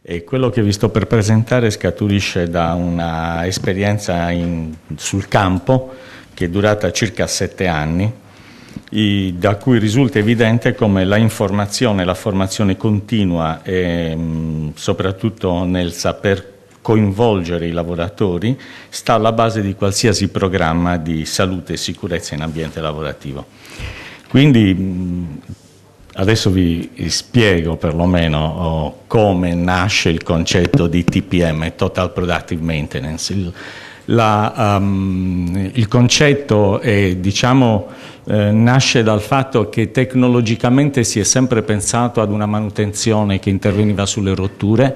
E quello che vi sto per presentare scaturisce da un'esperienza sul campo che è durata circa sette anni, i, da cui risulta evidente come la informazione, la formazione continua e mh, mm, soprattutto nel saper coinvolgere i lavoratori sta alla base di qualsiasi programma di salute e sicurezza in ambiente lavorativo. Quindi mh, mm, Adesso vi spiego perlomeno oh, come nasce il concetto di TPM, Total Productive Maintenance. Il, la, um, il concetto è, diciamo, eh, nasce dal fatto che tecnologicamente si è sempre pensato ad una manutenzione che interveniva sulle rotture,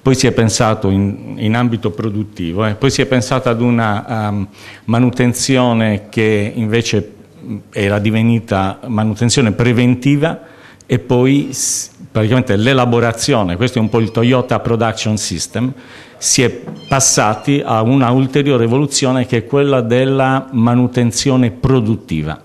poi si è pensato in, in ambito produttivo, eh, poi si è pensato ad una um, manutenzione che invece mm, era divenuta manutenzione preventiva e poi praticamente l'elaborazione, questo è un po' il Toyota Production System, si è passati a una ulteriore evoluzione che è quella della manutenzione produttiva.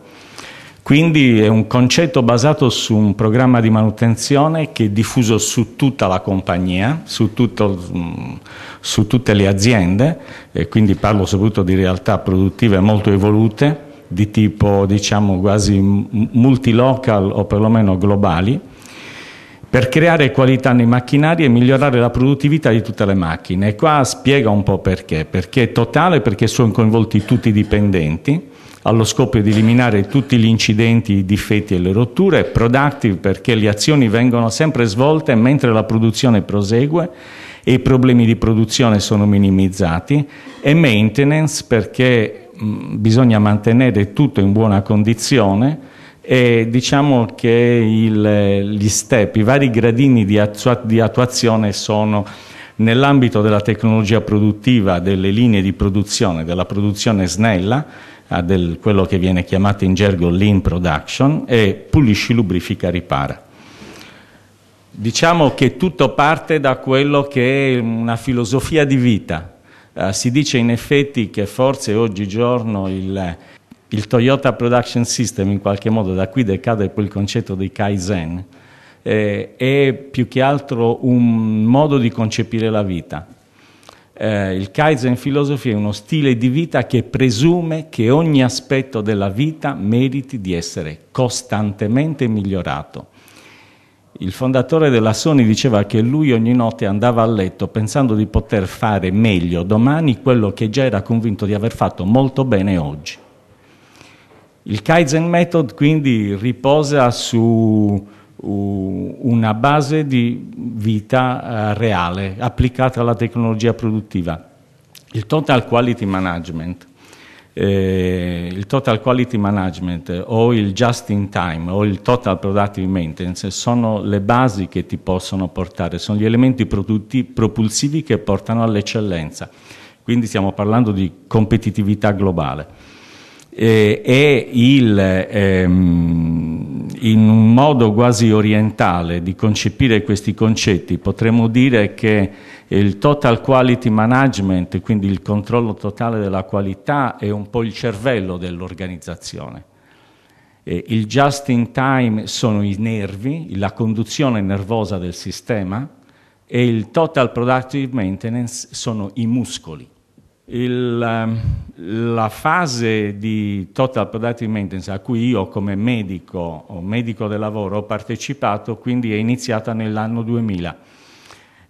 Quindi è un concetto basato su un programma di manutenzione che è diffuso su tutta la compagnia, su, tutto, mm, su tutte le aziende, e quindi parlo soprattutto di realtà produttive molto evolute, di tipo diciamo quasi multilocal o perlomeno globali per creare qualità nei macchinari e migliorare la produttività di tutte le macchine. E qua spiega un po' perché, perché è totale, perché sono coinvolti tutti i dipendenti, allo scopo di eliminare tutti gli incidenti, i difetti e le rotture, productive perché le azioni vengono sempre svolte mentre la produzione prosegue e i problemi di produzione sono minimizzati, e maintenance perché Mm, bisogna mantenere tutto in buona condizione e diciamo che il, gli step, i vari gradini di, attua, di attuazione sono nell'ambito della tecnologia produttiva, delle linee di produzione, della produzione snella, ah, del, quello che viene chiamato in gergo lean production, e pulisci, lubrifica, ripara. Diciamo che tutto parte da quello che è una filosofia di vita, eh, si dice in effetti che forse oggigiorno il, il, Toyota Production System, in qualche modo da qui decade poi il concetto di Kaizen, eh, è più che altro un modo di concepire la vita. Eh, il Kaizen filosofia è uno stile di vita che presume che ogni aspetto della vita meriti di essere costantemente migliorato il fondatore della Sony diceva che lui ogni notte andava a letto pensando di poter fare meglio domani quello che già era convinto di aver fatto molto bene oggi. Il Kaizen Method quindi riposa su una base di vita eh, reale applicata alla tecnologia produttiva. Il Total Quality Management eh, il total quality management o il just in time o il total productive maintenance sono le basi che ti possono portare, sono gli elementi prodotti, propulsivi che portano all'eccellenza. Quindi stiamo parlando di competitività globale. Eh, è il, ehm, in un modo quasi orientale di concepire questi concetti, potremmo dire che il total quality management, quindi il controllo totale della qualità, è un po' il cervello dell'organizzazione. il just in time sono i nervi, la conduzione nervosa del sistema e il total productive maintenance sono i muscoli. Il, ehm, la fase di total productive maintenance a cui io come medico o medico del lavoro ho partecipato quindi è iniziata nell'anno 2000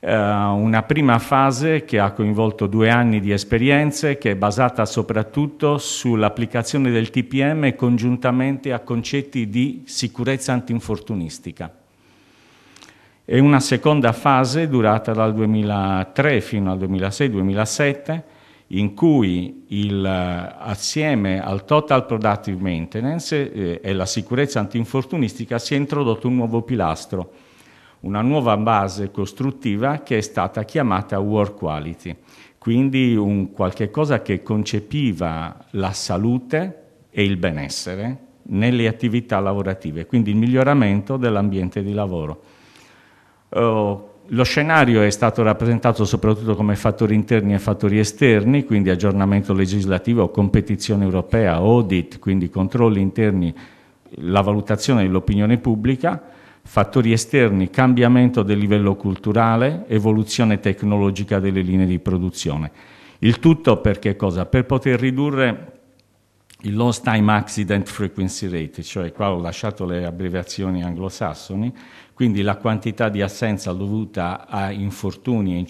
eh, una prima fase che ha coinvolto due anni di esperienze, che è basata soprattutto sull'applicazione del TPM congiuntamente a concetti di sicurezza antinfortunistica. E una seconda fase durata dal 2003 fino al 2006-2007, in cui il, eh, assieme al Total Productive Maintenance eh, e alla sicurezza antinfortunistica si è introdotto un nuovo pilastro, una nuova base costruttiva che è stata chiamata Work Quality, quindi un qualche cosa che concepiva la salute e il benessere nelle attività lavorative, quindi il miglioramento dell'ambiente di lavoro. Oh, lo scenario è stato rappresentato soprattutto come fattori interni e fattori esterni, quindi aggiornamento legislativo, competizione europea, audit, quindi controlli interni, la valutazione dell'opinione pubblica, fattori esterni, cambiamento del livello culturale, evoluzione tecnologica delle linee di produzione. Il tutto perché cosa? Per poter ridurre il Lost Time Accident Frequency Rate, cioè qua ho lasciato le abbreviazioni anglosassoni, quindi la quantità di assenza dovuta a infortuni,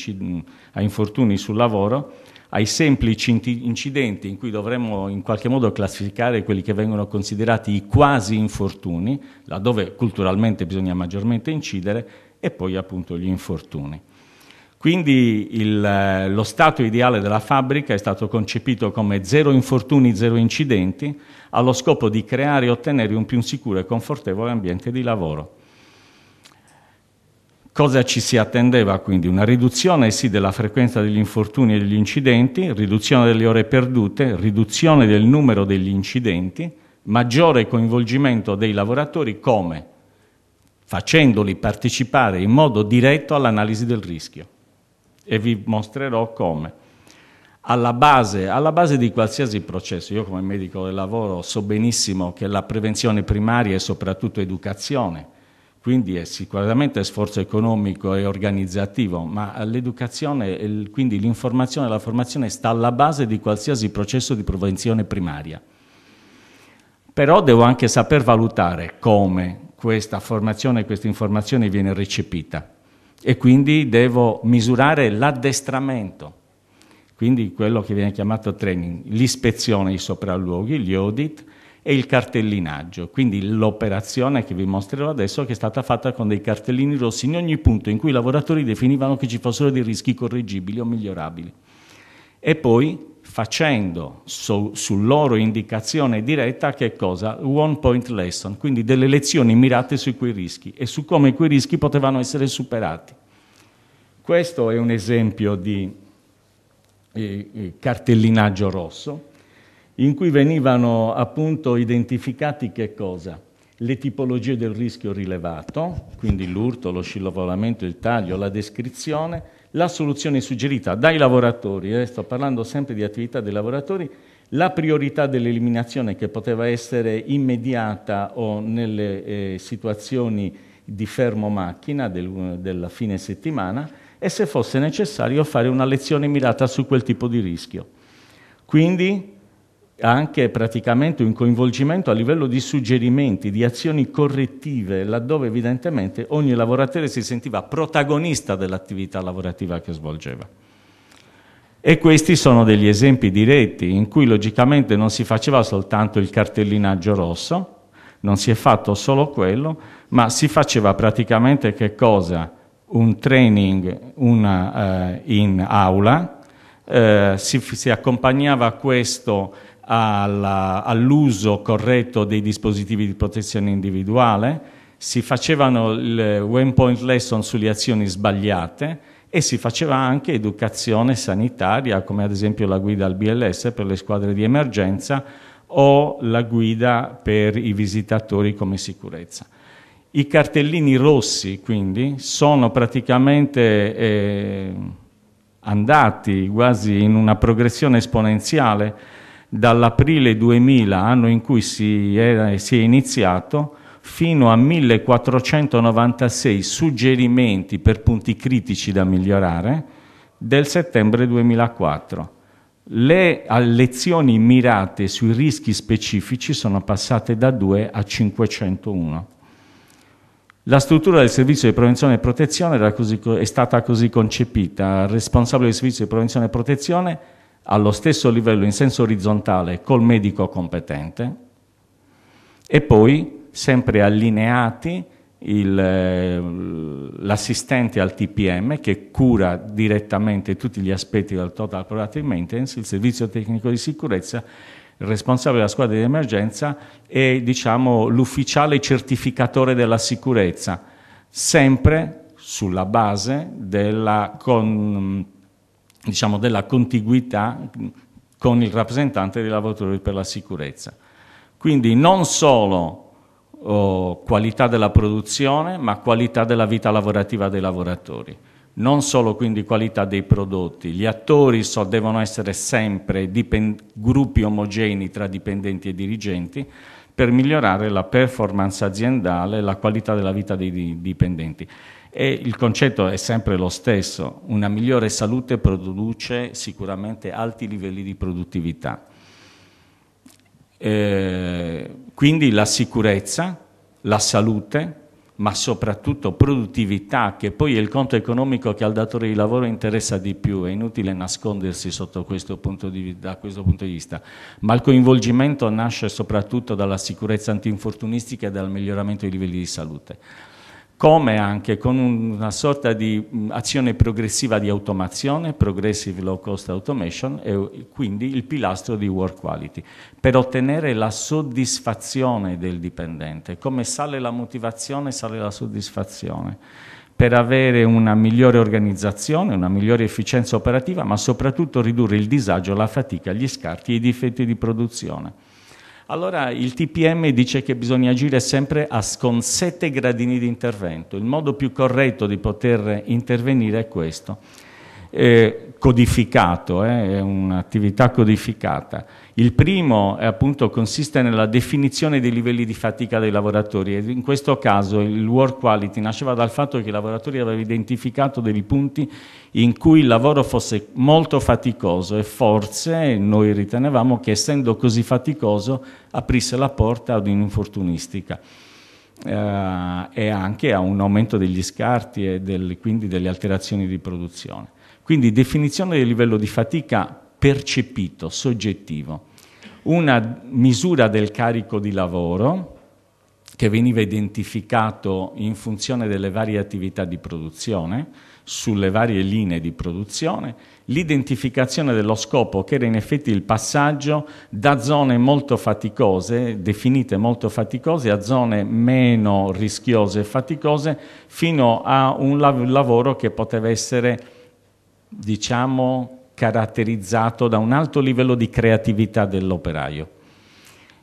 a infortuni sul lavoro ai semplici incidenti in cui dovremmo in qualche modo classificare quelli che vengono considerati i quasi infortuni, laddove culturalmente bisogna maggiormente incidere, e poi appunto gli infortuni. Quindi il, eh, lo stato ideale della fabbrica è stato concepito come zero infortuni, zero incidenti, allo scopo di creare e ottenere un più sicuro e confortevole ambiente di lavoro. Cosa ci si attendeva quindi? Una riduzione sì della frequenza degli infortuni e degli incidenti, riduzione delle ore perdute, riduzione del numero degli incidenti, maggiore coinvolgimento dei lavoratori come? Facendoli partecipare in modo diretto all'analisi del rischio. E vi mostrerò come. Alla base, alla base di qualsiasi processo, io come medico del lavoro so benissimo che la prevenzione primaria è soprattutto educazione quindi è sicuramente sforzo economico e organizzativo, ma l'educazione, quindi l'informazione e la formazione sta alla base di qualsiasi processo di prevenzione primaria. Però devo anche saper valutare come questa formazione e questa informazione viene recepita e quindi devo misurare l'addestramento, quindi quello che viene chiamato training, l'ispezione, i sopralluoghi, gli audit, e il cartellinaggio. Quindi l'operazione che vi mostrerò adesso che è stata fatta con dei cartellini rossi in ogni punto in cui i lavoratori definivano che ci fossero dei rischi correggibili o migliorabili. E poi facendo su, su loro indicazione diretta che cosa? One point lesson, quindi delle lezioni mirate su quei rischi e su come quei rischi potevano essere superati. Questo è un esempio di eh, eh cartellinaggio rosso in cui venivano appunto identificati che cosa? Le tipologie del rischio rilevato, quindi l'urto, lo scivolamento, il taglio, la descrizione, la soluzione suggerita dai lavoratori, eh, sto parlando sempre di attività dei lavoratori, la priorità dell'eliminazione che poteva essere immediata o nelle eh, situazioni di fermo macchina del, della fine settimana e se fosse necessario fare una lezione mirata su quel tipo di rischio. Quindi anche praticamente un coinvolgimento a livello di suggerimenti, di azioni correttive, laddove evidentemente ogni lavoratore si sentiva protagonista dell'attività lavorativa che svolgeva. E questi sono degli esempi diretti in cui logicamente non si faceva soltanto il cartellinaggio rosso, non si è fatto solo quello, ma si faceva praticamente che cosa? Un training una, eh, in aula, eh, si, si, accompagnava a questo alla, all'uso corretto dei dispositivi di protezione individuale, si facevano le point lesson sulle azioni sbagliate e si faceva anche educazione sanitaria, come ad esempio la guida al BLS per le squadre di emergenza o la guida per i visitatori come sicurezza. I cartellini rossi, quindi, sono praticamente eh, andati quasi in una progressione esponenziale dall'aprile 2000, anno in cui si, era, si è iniziato, fino a 1496 suggerimenti per punti critici da migliorare del settembre 2004. Le lezioni mirate sui rischi specifici sono passate da 2 a 501. La struttura del servizio di prevenzione e protezione così, è stata così concepita. Il responsabile del servizio di prevenzione e protezione allo stesso livello in senso orizzontale col medico competente e poi sempre allineati il, eh, l'assistente al TPM che cura direttamente tutti gli aspetti del Total Productive Maintenance, il servizio tecnico di sicurezza, il responsabile della squadra di emergenza e diciamo, l'ufficiale certificatore della sicurezza, sempre sulla base della con, diciamo, della contiguità con il rappresentante dei lavoratori per la sicurezza. Quindi non solo oh, qualità della produzione, ma qualità della vita lavorativa dei lavoratori. Non solo quindi qualità dei prodotti, gli attori so, devono essere sempre gruppi omogenei tra dipendenti e dirigenti, per migliorare la performance aziendale e la qualità della vita dei dipendenti. E il concetto è sempre lo stesso, una migliore salute produce sicuramente alti livelli di produttività. Eh, quindi la sicurezza, la salute, ma soprattutto produttività, che poi è il conto economico che al datore di lavoro interessa di più, è inutile nascondersi questo di, da questo punto di vista, ma il coinvolgimento nasce soprattutto dalla sicurezza antinfortunistica e dal miglioramento dei livelli di salute come anche con una sorta di mm, azione progressiva di automazione, progressive low cost automation e quindi il pilastro di work quality, per ottenere la soddisfazione del dipendente. Come sale la motivazione, sale la soddisfazione per avere una migliore organizzazione, una migliore efficienza operativa, ma soprattutto ridurre il disagio, la fatica, gli scarti e i difetti di produzione. Allora il TPM dice che bisogna agire sempre a, con sette gradini di intervento. Il modo più corretto di poter intervenire è questo eh, codificato, eh, è un'attività codificata. Il primo appunto, consiste nella definizione dei livelli di fatica dei lavoratori e in questo caso il work quality nasceva dal fatto che i lavoratori avevano identificato dei punti in cui il lavoro fosse molto faticoso e forse noi ritenevamo che essendo così faticoso aprisse la porta ad un'infortunistica. Eh, e anche a un aumento degli scarti e del, quindi delle alterazioni di produzione. Quindi definizione del livello di fatica percepito, soggettivo. Una misura del carico di lavoro che veniva identificato in funzione delle varie attività di produzione, sulle varie linee di produzione, l'identificazione dello scopo che era in effetti il passaggio da zone molto faticose, definite molto faticose, a zone meno rischiose e faticose, fino a un lavoro che poteva essere diciamo, caratterizzato da un alto livello di creatività dell'operaio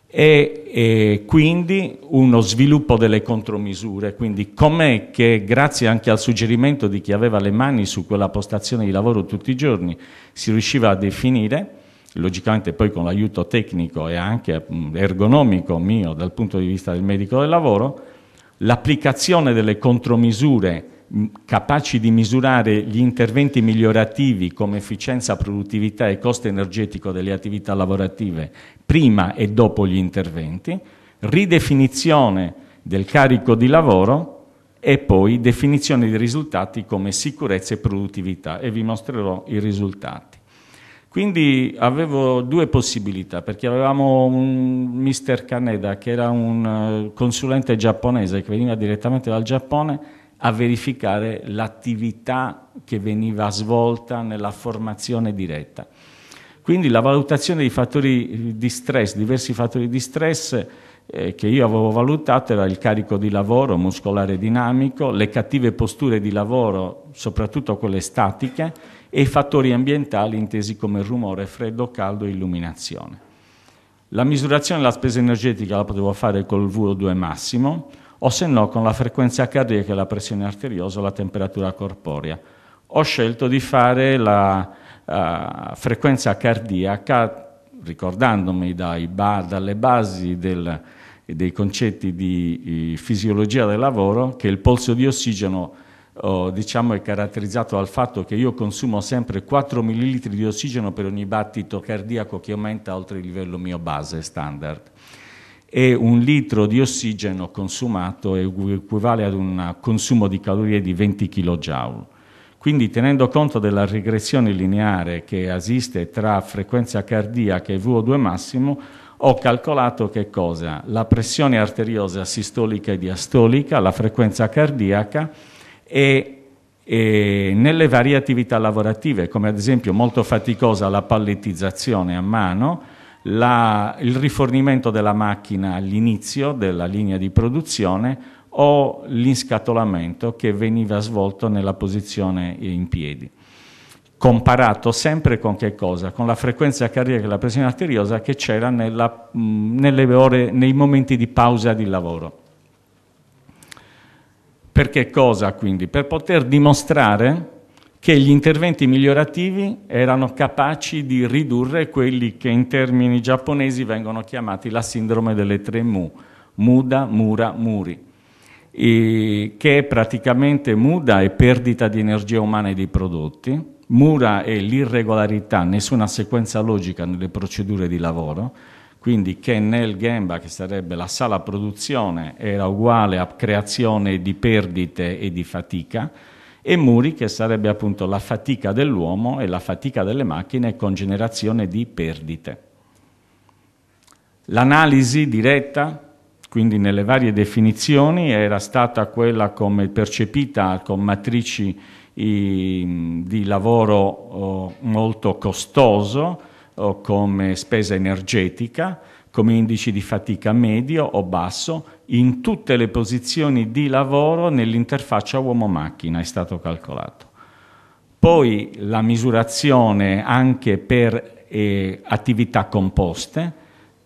e, e, quindi uno sviluppo delle contromisure, quindi com'è che grazie anche al suggerimento di chi aveva le mani su quella postazione di lavoro tutti i giorni si riusciva a definire, logicamente poi con l'aiuto tecnico e anche ergonomico mio dal punto di vista del medico del lavoro, l'applicazione delle contromisure capaci di misurare gli interventi migliorativi come efficienza, produttività e costo energetico delle attività lavorative prima e dopo gli interventi, ridefinizione del carico di lavoro e poi definizione dei risultati come sicurezza e produttività e vi mostrerò i risultati. Quindi avevo due possibilità, perché avevamo un mister Kaneda che era un eh, consulente giapponese che veniva direttamente dal Giappone a verificare l'attività che veniva svolta nella formazione diretta. Quindi la valutazione dei fattori di stress, diversi fattori di stress eh, che io avevo valutato era il carico di lavoro muscolare dinamico, le cattive posture di lavoro, soprattutto quelle statiche, e i fattori ambientali intesi come rumore, freddo, caldo e illuminazione. La misurazione della spesa energetica la potevo fare col VO2 massimo, o se no con la frequenza cardiaca, la pressione arteriosa o la temperatura corporea. Ho scelto di fare la uh, frequenza cardiaca ricordandomi ba, dalle basi del, dei concetti di uh, fisiologia del lavoro che il polso di ossigeno Oh, diciamo, è caratterizzato dal fatto che io consumo sempre 4 ml di ossigeno per ogni battito cardiaco che aumenta oltre il livello mio base standard e un litro di ossigeno consumato equivale ad un consumo di calorie di 20 kJ. Quindi tenendo conto della regressione lineare che esiste tra frequenza cardiaca e VO2 massimo, ho calcolato che cosa? La pressione arteriosa sistolica e diastolica, la frequenza cardiaca e, e nelle varie attività lavorative, come ad esempio molto faticosa la pallettizzazione a mano, la, il rifornimento della macchina all'inizio della linea di produzione o l'inscatolamento che veniva svolto nella posizione in piedi comparato sempre con che cosa? Con la frequenza cardiaca e la pressione arteriosa che c'era nella, mh, ore, nei momenti di pausa di lavoro. Perché cosa quindi? Per poter dimostrare che gli interventi migliorativi erano capaci di ridurre quelli che in termini giapponesi vengono chiamati la sindrome delle tre mu, muda, mura, muri, che è praticamente muda e perdita di energia umana e di prodotti, mura è l'irregolarità, nessuna sequenza logica nelle procedure di lavoro, quindi che nel Gemba, che sarebbe la sala produzione, era uguale a creazione di perdite e di fatica, e muri che sarebbe appunto la fatica dell'uomo e la fatica delle macchine con generazione di perdite. L'analisi diretta, quindi nelle varie definizioni, era stata quella come percepita con matrici di lavoro oh, molto costoso, oh, come spesa energetica, come indice di fatica medio o basso in tutte le posizioni di lavoro nell'interfaccia uomo-macchina, è stato calcolato. Poi la misurazione anche per eh, attività composte,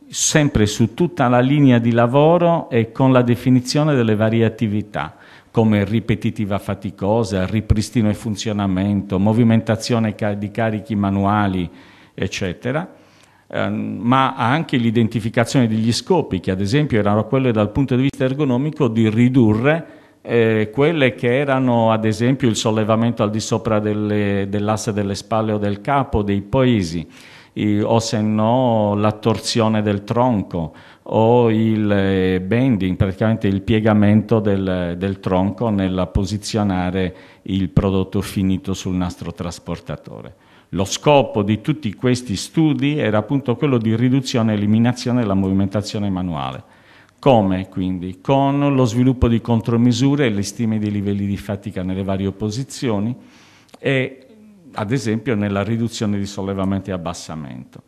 sempre su tutta la linea di lavoro e con la definizione delle varie attività come ripetitiva faticosa, ripristino e funzionamento, movimentazione di carichi manuali, eccetera Ehm, ma anche l'identificazione degli scopi, che ad esempio erano quelle dal punto di vista ergonomico di ridurre eh, quelle che erano ad esempio il sollevamento al di sopra delle, dell'asse delle spalle o del capo dei poesi, eh, o se no la torsione del tronco o il eh, bending, praticamente il piegamento del, del tronco nel posizionare il prodotto finito sul nastro trasportatore. Lo scopo di tutti questi studi era appunto quello di riduzione e eliminazione della movimentazione manuale. Come quindi? Con lo sviluppo di contromisure e le stime dei livelli di fatica nelle varie posizioni e ad esempio nella riduzione di sollevamento e abbassamento.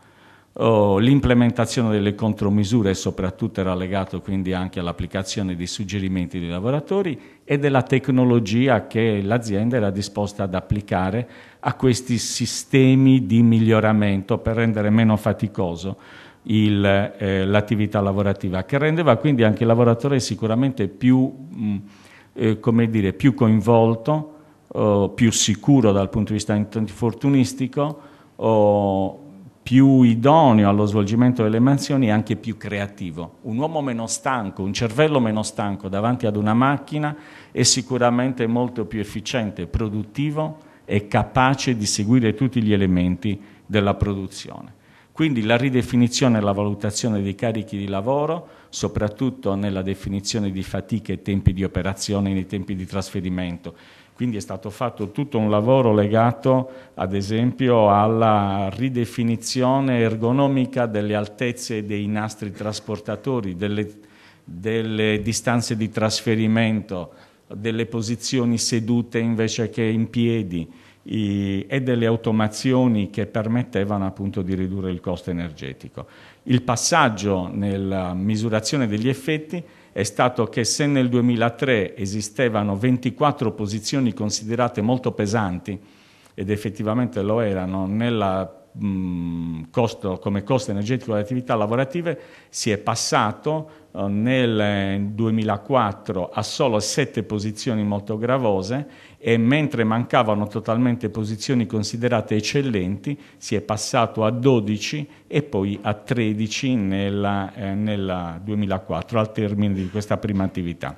Oh, l'implementazione delle contromisure soprattutto era legato quindi anche all'applicazione di suggerimenti dei lavoratori e della tecnologia che l'azienda era disposta ad applicare a questi sistemi di miglioramento per rendere meno faticoso il, eh, l'attività lavorativa, che rendeva quindi anche il lavoratore sicuramente più, mh, mm, eh, dire, più coinvolto, oh, più sicuro dal punto di vista infortunistico. Oh, più idoneo allo svolgimento delle mansioni e anche più creativo. Un uomo meno stanco, un cervello meno stanco davanti ad una macchina è sicuramente molto più efficiente, produttivo e capace di seguire tutti gli elementi della produzione. Quindi la ridefinizione e la valutazione dei carichi di lavoro, soprattutto nella definizione di fatiche e tempi di operazione, nei tempi di trasferimento, quindi è stato fatto tutto un lavoro legato ad esempio alla ridefinizione ergonomica delle altezze dei nastri trasportatori, delle, delle distanze di trasferimento, delle posizioni sedute invece che in piedi i, e delle automazioni che permettevano appunto di ridurre il costo energetico. Il passaggio nella misurazione degli effetti è stato che se nel 2003 esistevano 24 posizioni considerate molto pesanti, ed effettivamente lo erano, nella costo, come costo energetico delle attività lavorative si è passato eh, nel 2004 a solo sette posizioni molto gravose e mentre mancavano totalmente posizioni considerate eccellenti si è passato a 12 e poi a 13 nel eh, 2004 al termine di questa prima attività.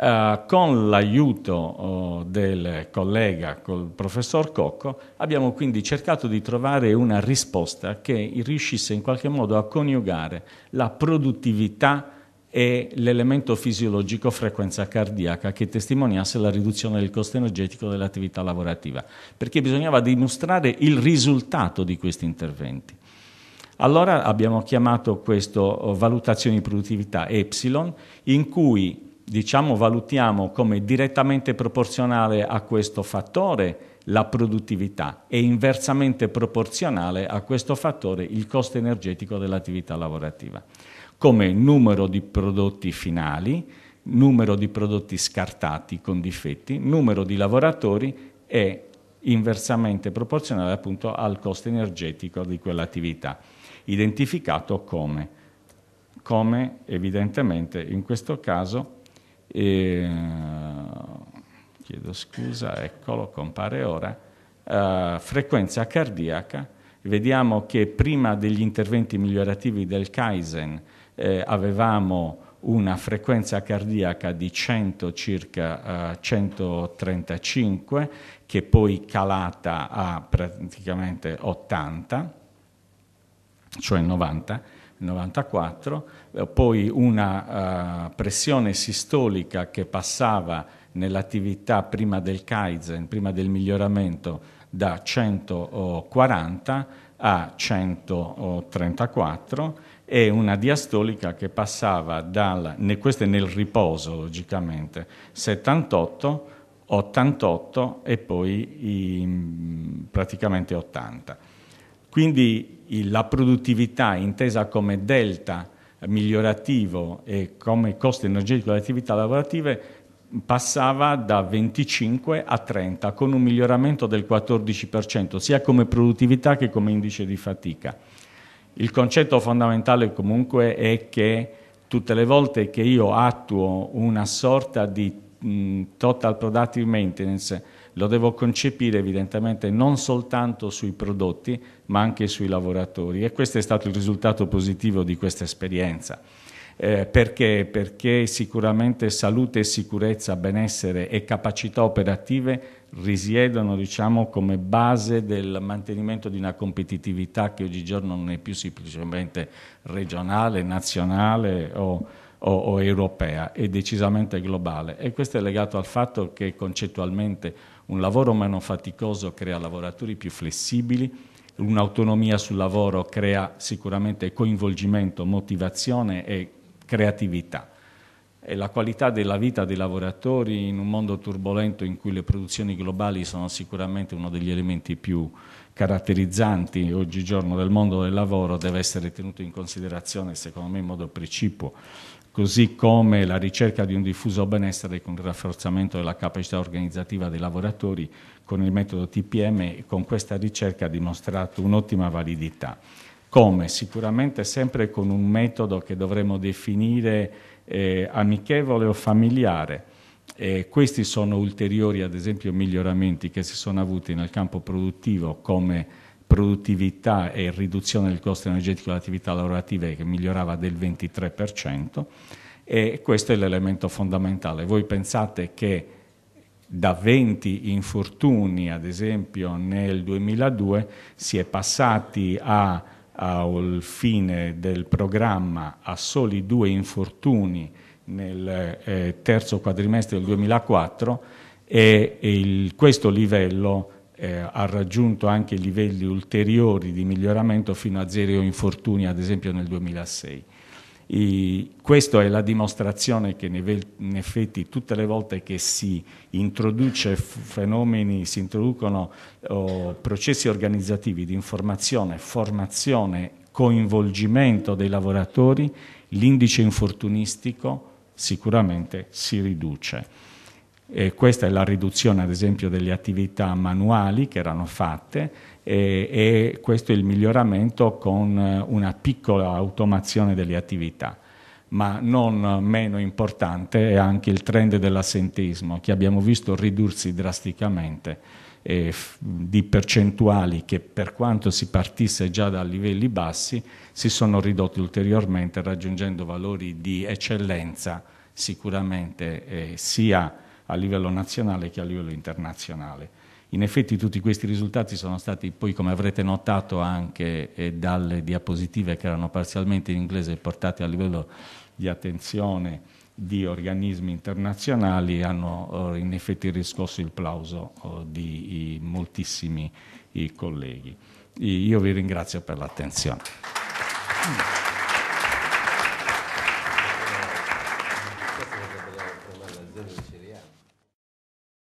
Eh, con l'aiuto oh, del collega, col professor Cocco, abbiamo quindi cercato di trovare una risposta che riuscisse in qualche modo a coniugare la produttività e l'elemento fisiologico frequenza cardiaca che testimoniasse la riduzione del costo energetico dell'attività lavorativa, perché bisognava dimostrare il risultato di questi interventi. Allora abbiamo chiamato questo oh, valutazione di produttività Epsilon, in cui diciamo, valutiamo come direttamente proporzionale a questo fattore la produttività e inversamente proporzionale a questo fattore il costo energetico dell'attività lavorativa, come numero di prodotti finali, numero di prodotti scartati con difetti, numero di lavoratori e inversamente proporzionale appunto al costo energetico di quell'attività, identificato come, come evidentemente in questo caso e, eh, chiedo scusa, eccolo, compare ora. Uh, frequenza cardiaca, vediamo che prima degli interventi migliorativi del Kaizen eh, avevamo una frequenza cardiaca di 100 circa uh, eh, 135 che poi calata a praticamente 80 cioè 90 94, eh, poi una uh, pressione sistolica che passava nell'attività prima del Kaizen, prima del miglioramento, da 140 a 134 e una diastolica che passava dal, questo è nel riposo logicamente, 78, 88 e poi i, praticamente 80. Quindi la produttività intesa come delta migliorativo e come costo energetico delle attività lavorative passava da 25 a 30 con un miglioramento del 14% sia come produttività che come indice di fatica. Il concetto fondamentale comunque è che tutte le volte che io attuo una sorta di mh, total productive maintenance lo devo concepire evidentemente non soltanto sui prodotti ma anche sui lavoratori e questo è stato il risultato positivo di questa esperienza. Eh, perché? Perché sicuramente salute e sicurezza, benessere e capacità operative risiedono diciamo, come base del mantenimento di una competitività che oggigiorno non è più semplicemente regionale, nazionale o, o, o europea, è decisamente globale e questo è legato al fatto che concettualmente un lavoro meno faticoso crea lavoratori più flessibili, un'autonomia sul lavoro crea sicuramente coinvolgimento, motivazione e creatività. E la qualità della vita dei lavoratori in un mondo turbolento in cui le produzioni globali sono sicuramente uno degli elementi più caratterizzanti oggigiorno del mondo del lavoro deve essere tenuto in considerazione, secondo me, in modo precipuo così come la ricerca di un diffuso benessere con il rafforzamento della capacità organizzativa dei lavoratori con il metodo TPM e con questa ricerca ha dimostrato un'ottima validità. Come? Sicuramente sempre con un metodo che dovremmo definire eh, amichevole o familiare. Eh, questi sono ulteriori, ad esempio, miglioramenti che si sono avuti nel campo produttivo come produttività e riduzione del costo energetico dell'attività lavorativa che migliorava del 23% e questo è l'elemento fondamentale. Voi pensate che da 20 infortuni, ad esempio nel 2002, si è passati a, al fine del programma a soli due infortuni nel eh, terzo quadrimestre del 2004 e il, questo livello eh, ha raggiunto anche livelli ulteriori di miglioramento fino a zero infortuni, ad esempio nel 2006. E questa è la dimostrazione che in effetti tutte le volte che si introduce fenomeni, si introducono oh, processi organizzativi di informazione, formazione, coinvolgimento dei lavoratori, l'indice infortunistico sicuramente si riduce. E questa è la riduzione, ad esempio, delle attività manuali che erano fatte e, e questo è il miglioramento con eh, una piccola automazione delle attività ma non meno importante è anche il trend dell'assentismo che abbiamo visto ridursi drasticamente eh, di percentuali che per quanto si partisse già da livelli bassi si sono ridotti ulteriormente raggiungendo valori di eccellenza sicuramente eh, sia a livello nazionale che a livello internazionale. In effetti tutti questi risultati sono stati poi, come avrete notato anche eh, dalle diapositive che erano parzialmente in inglese, portate a livello di attenzione di organismi internazionali, hanno eh, in effetti riscosso il plauso eh, di moltissimi colleghi. Io vi ringrazio per l'attenzione.